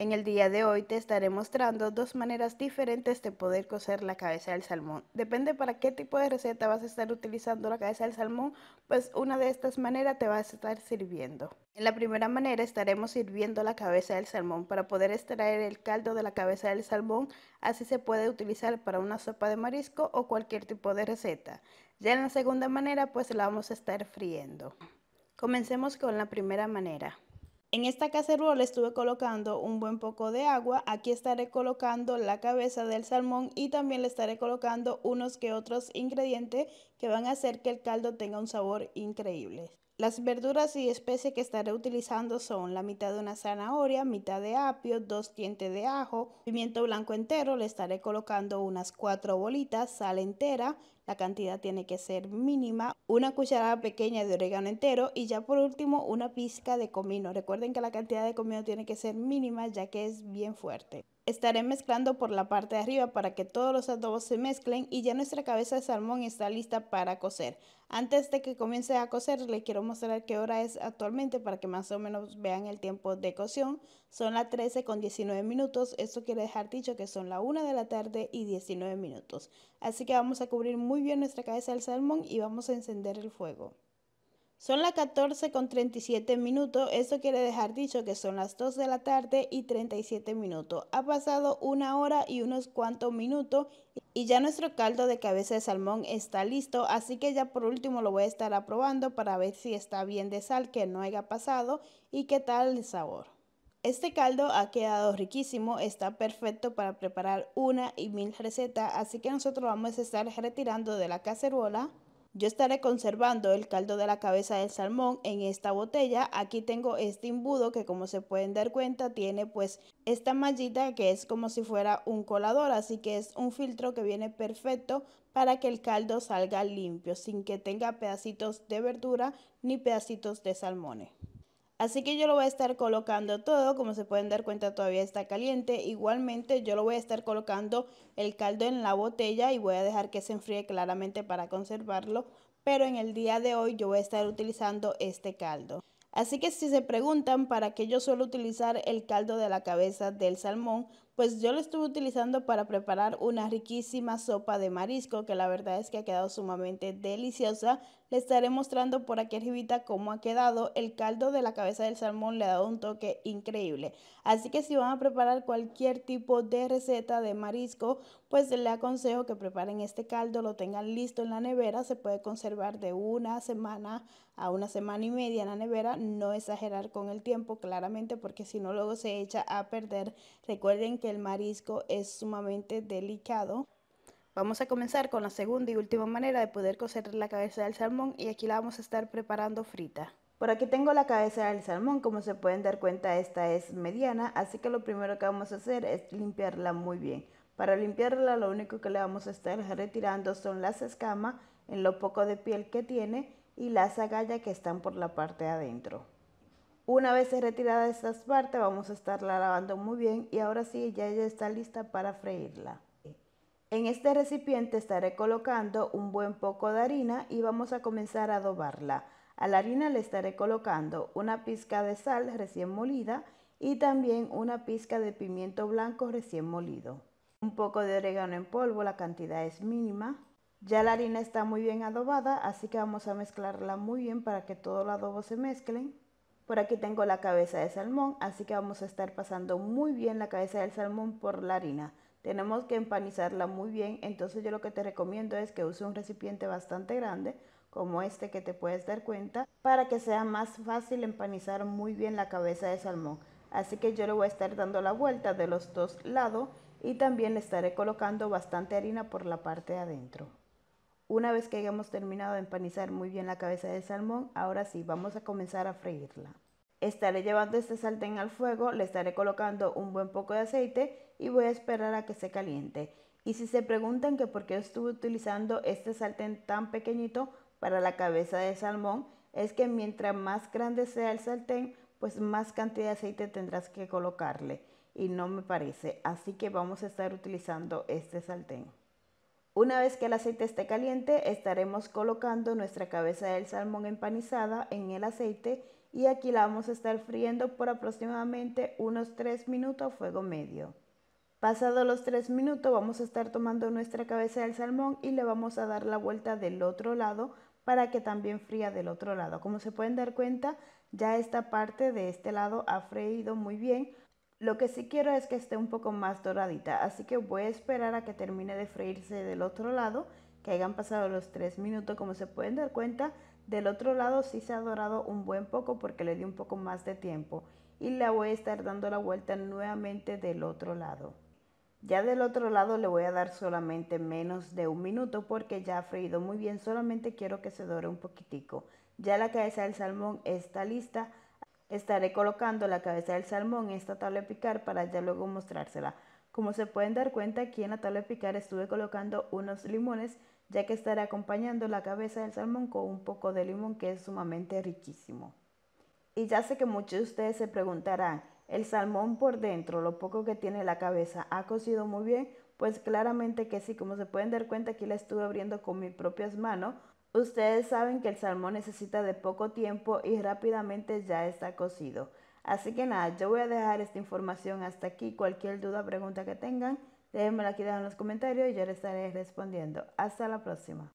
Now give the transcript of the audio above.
En el día de hoy te estaré mostrando dos maneras diferentes de poder cocer la cabeza del salmón. Depende para qué tipo de receta vas a estar utilizando la cabeza del salmón, pues una de estas maneras te va a estar sirviendo. En la primera manera estaremos sirviendo la cabeza del salmón. Para poder extraer el caldo de la cabeza del salmón, así se puede utilizar para una sopa de marisco o cualquier tipo de receta. Ya en la segunda manera, pues la vamos a estar friendo. Comencemos con la primera manera. En esta cacerola estuve colocando un buen poco de agua, aquí estaré colocando la cabeza del salmón y también le estaré colocando unos que otros ingredientes que van a hacer que el caldo tenga un sabor increíble. Las verduras y especies que estaré utilizando son la mitad de una zanahoria, mitad de apio, dos dientes de ajo, pimiento blanco entero, le estaré colocando unas cuatro bolitas, sal entera, la cantidad tiene que ser mínima, una cucharada pequeña de orégano entero y ya por último una pizca de comino. Recuerden que la cantidad de comino tiene que ser mínima ya que es bien fuerte. Estaré mezclando por la parte de arriba para que todos los adobos se mezclen y ya nuestra cabeza de salmón está lista para cocer. Antes de que comience a cocer, le quiero mostrar qué hora es actualmente para que más o menos vean el tiempo de cocción. Son las 13 con 19 minutos, esto quiere dejar dicho que son la 1 de la tarde y 19 minutos. Así que vamos a cubrir muy bien nuestra cabeza de salmón y vamos a encender el fuego. Son las 14 con 37 minutos, eso quiere dejar dicho que son las 2 de la tarde y 37 minutos. Ha pasado una hora y unos cuantos minutos y ya nuestro caldo de cabeza de salmón está listo, así que ya por último lo voy a estar probando para ver si está bien de sal, que no haya pasado y qué tal el sabor. Este caldo ha quedado riquísimo, está perfecto para preparar una y mil recetas, así que nosotros vamos a estar retirando de la cacerola yo estaré conservando el caldo de la cabeza del salmón en esta botella. Aquí tengo este embudo que como se pueden dar cuenta tiene pues esta mallita que es como si fuera un colador. Así que es un filtro que viene perfecto para que el caldo salga limpio sin que tenga pedacitos de verdura ni pedacitos de salmones. Así que yo lo voy a estar colocando todo, como se pueden dar cuenta todavía está caliente. Igualmente yo lo voy a estar colocando el caldo en la botella y voy a dejar que se enfríe claramente para conservarlo. Pero en el día de hoy yo voy a estar utilizando este caldo. Así que si se preguntan para qué yo suelo utilizar el caldo de la cabeza del salmón, pues yo lo estuve utilizando para preparar una riquísima sopa de marisco que la verdad es que ha quedado sumamente deliciosa. Les estaré mostrando por aquí arribita cómo ha quedado. El caldo de la cabeza del salmón le ha dado un toque increíble. Así que si van a preparar cualquier tipo de receta de marisco, pues les aconsejo que preparen este caldo, lo tengan listo en la nevera. Se puede conservar de una semana a una semana y media en la nevera. No exagerar con el tiempo, claramente, porque si no luego se echa a perder. Recuerden que el marisco es sumamente delicado. Vamos a comenzar con la segunda y última manera de poder cocer la cabeza del salmón y aquí la vamos a estar preparando frita. Por aquí tengo la cabeza del salmón, como se pueden dar cuenta esta es mediana, así que lo primero que vamos a hacer es limpiarla muy bien. Para limpiarla lo único que le vamos a estar retirando son las escamas en lo poco de piel que tiene y las agallas que están por la parte de adentro. Una vez retirada esta parte vamos a estarla lavando muy bien y ahora sí ya, ella está lista para freírla. En este recipiente estaré colocando un buen poco de harina y vamos a comenzar a adobarla. A la harina le estaré colocando una pizca de sal recién molida y también una pizca de pimiento blanco recién molido. Un poco de orégano en polvo, la cantidad es mínima. Ya la harina está muy bien adobada, así que vamos a mezclarla muy bien para que todo el adobo se mezclen. Por aquí tengo la cabeza de salmón, así que vamos a estar pasando muy bien la cabeza del salmón por la harina. Tenemos que empanizarla muy bien, entonces yo lo que te recomiendo es que use un recipiente bastante grande, como este que te puedes dar cuenta, para que sea más fácil empanizar muy bien la cabeza de salmón. Así que yo le voy a estar dando la vuelta de los dos lados y también le estaré colocando bastante harina por la parte de adentro. Una vez que hayamos terminado de empanizar muy bien la cabeza de salmón, ahora sí, vamos a comenzar a freírla. Estaré llevando este sartén al fuego, le estaré colocando un buen poco de aceite y voy a esperar a que se caliente. Y si se preguntan que por qué estuve utilizando este sartén tan pequeñito para la cabeza de salmón, es que mientras más grande sea el sartén, pues más cantidad de aceite tendrás que colocarle. Y no me parece, así que vamos a estar utilizando este sartén. Una vez que el aceite esté caliente, estaremos colocando nuestra cabeza del salmón empanizada en el aceite y aquí la vamos a estar friendo por aproximadamente unos 3 minutos a fuego medio. Pasados los 3 minutos vamos a estar tomando nuestra cabeza del salmón y le vamos a dar la vuelta del otro lado para que también fría del otro lado. Como se pueden dar cuenta, ya esta parte de este lado ha freído muy bien, lo que sí quiero es que esté un poco más doradita, así que voy a esperar a que termine de freírse del otro lado, que hayan pasado los 3 minutos, como se pueden dar cuenta, del otro lado sí se ha dorado un buen poco porque le di un poco más de tiempo y la voy a estar dando la vuelta nuevamente del otro lado. Ya del otro lado le voy a dar solamente menos de un minuto porque ya ha freído muy bien, solamente quiero que se dore un poquitico. Ya la cabeza del salmón está lista, Estaré colocando la cabeza del salmón en esta tabla de picar para ya luego mostrársela. Como se pueden dar cuenta, aquí en la tabla de picar estuve colocando unos limones, ya que estaré acompañando la cabeza del salmón con un poco de limón que es sumamente riquísimo. Y ya sé que muchos de ustedes se preguntarán, el salmón por dentro, lo poco que tiene la cabeza, ¿ha cocido muy bien? Pues claramente que sí, como se pueden dar cuenta aquí la estuve abriendo con mis propias manos, Ustedes saben que el salmón necesita de poco tiempo y rápidamente ya está cocido. Así que nada, yo voy a dejar esta información hasta aquí. Cualquier duda o pregunta que tengan, déjenmela aquí en los comentarios y yo les estaré respondiendo. Hasta la próxima.